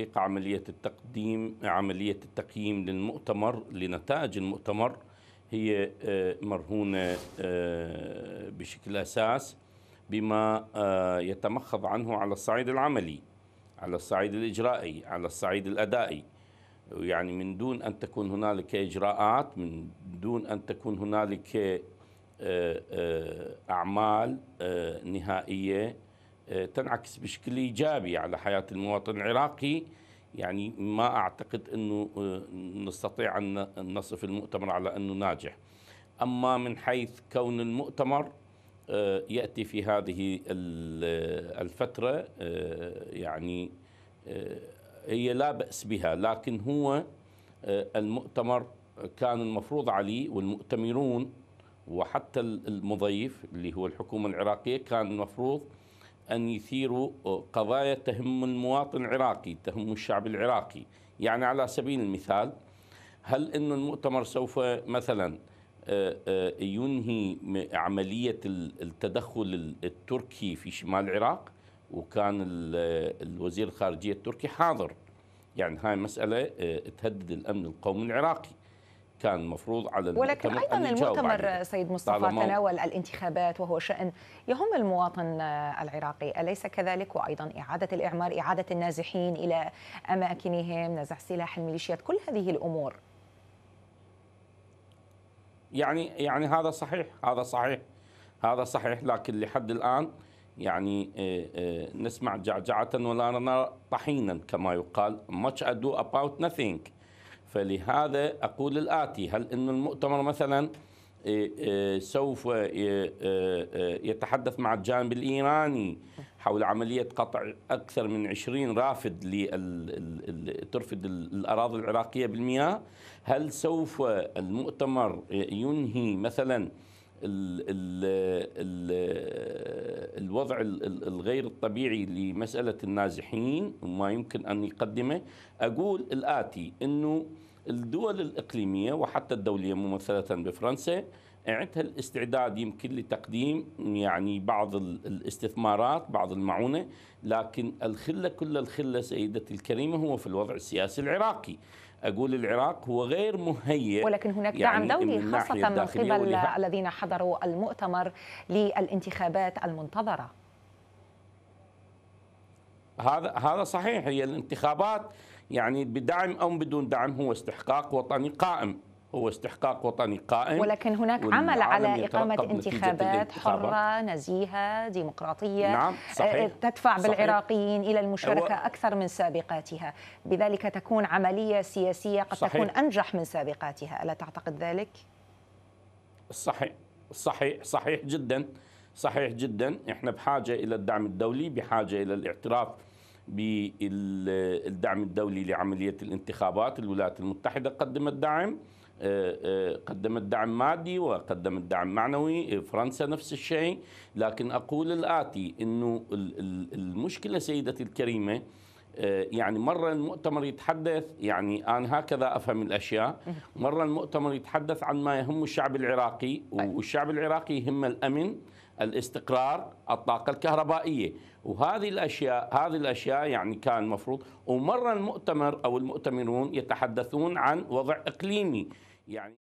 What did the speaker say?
الحقيقة عملية التقديم عملية التقييم للمؤتمر لنتائج المؤتمر هي آه، مرهونة آه، بشكل أساس بما آه، يتمخض عنه على الصعيد العملي على الصعيد الإجرائي على الصعيد الأدائي يعني من دون أن تكون هنالك إجراءات من دون أن تكون هنالك أعمال نهائية آه، تنعكس بشكل ايجابي على حياه المواطن العراقي يعني ما اعتقد انه آه، نستطيع ان نصف المؤتمر على انه ناجح اما من حيث كون المؤتمر آه، ياتي في هذه الفتره يعني هي لا باس بها لكن هو المؤتمر كان المفروض عليه والمؤتمرون وحتى المضيف اللي هو الحكومه العراقيه كان المفروض أن يثيروا قضايا تهم المواطن العراقي تهم الشعب العراقي يعني على سبيل المثال هل أن المؤتمر سوف مثلا آه، آه، ينهي عملية التدخل التركي في شمال العراق وكان الوزير الخارجية التركي حاضر يعني هاي مسألة آه، تهدد الأمن القومي العراقي كان المفروض على ولكن ايضا المؤتمر سيد مصطفى تناول الانتخابات وهو شان يهم المواطن آه، العراقي اليس كذلك وايضا اعاده الاعمار اعاده النازحين الى اماكنهم نزع سلاح الميليشيات كل هذه الامور يعني يعني هذا صحيح هذا صحيح هذا صحيح لكن لحد الان يعني آه، آه، نسمع جعجعة ولا نرى طحينا كما يقال much ado about nothing فلهذا أقول الآتي هل أن المؤتمر مثلا إيه، إيه، سوف إيه، يتحدث مع الجانب الإيراني حول عملية قطع أكثر من 20 رافد ترفد الأراضي العراقية بالمياه هل سوف المؤتمر ينهي مثلا ال ال ال الوضع الغير الطبيعي لمسألة النازحين وما يمكن أن يقدمه أقول الآتي أنه الدول الإقليمية وحتى الدولية ممثلة بفرنسا عندها الاستعداد يمكن لتقديم يعني بعض الاستثمارات بعض المعونة لكن الخلة كل الخلة سيدتي الكريمة هو في الوضع السياسي العراقي أقول العراق هو غير مهيئ ولكن هناك يعني دعم دولي من خاصة من قبل الذين حضروا المؤتمر للانتخابات المنتظرة هذا هذا صحيح هي الانتخابات يعني بدعم أو بدون دعم هو استحقاق وطني قائم هو استحقاق وطني قائم ولكن هناك عمل على إقامة انتخابات حرة نزيهة ديمقراطية نعم صحيح آه، تدفع صحيح بالعراقيين إلى المشاركة هو أكثر من سابقاتها بذلك تكون عملية سياسية قد صحيح تكون أنجح من سابقاتها ألا تعتقد ذلك؟ صحيح صحيح صحيح جدا صحيح جدا احنا بحاجة إلى الدعم الدولي بحاجة إلى الاعتراف بالدعم الدولي لعملية الانتخابات الولايات المتحدة قدمت دعم قدمت دعم مادي وقدمت دعم معنوي إيه، فرنسا نفس الشيء لكن أقول الآتي أنه المشكلة سيدتي الكريمة إيه، يعني مرة المؤتمر يتحدث يعني أنا هكذا أفهم الأشياء مرة المؤتمر يتحدث عن ما يهم الشعب العراقي والشعب العراقي يهم الأمن الاستقرار الطاقة الكهربائية وهذه الأشياء هذه الأشياء يعني كان مفروض ومرة المؤتمر أو المؤتمرون يتحدثون عن وضع إقليمي يعني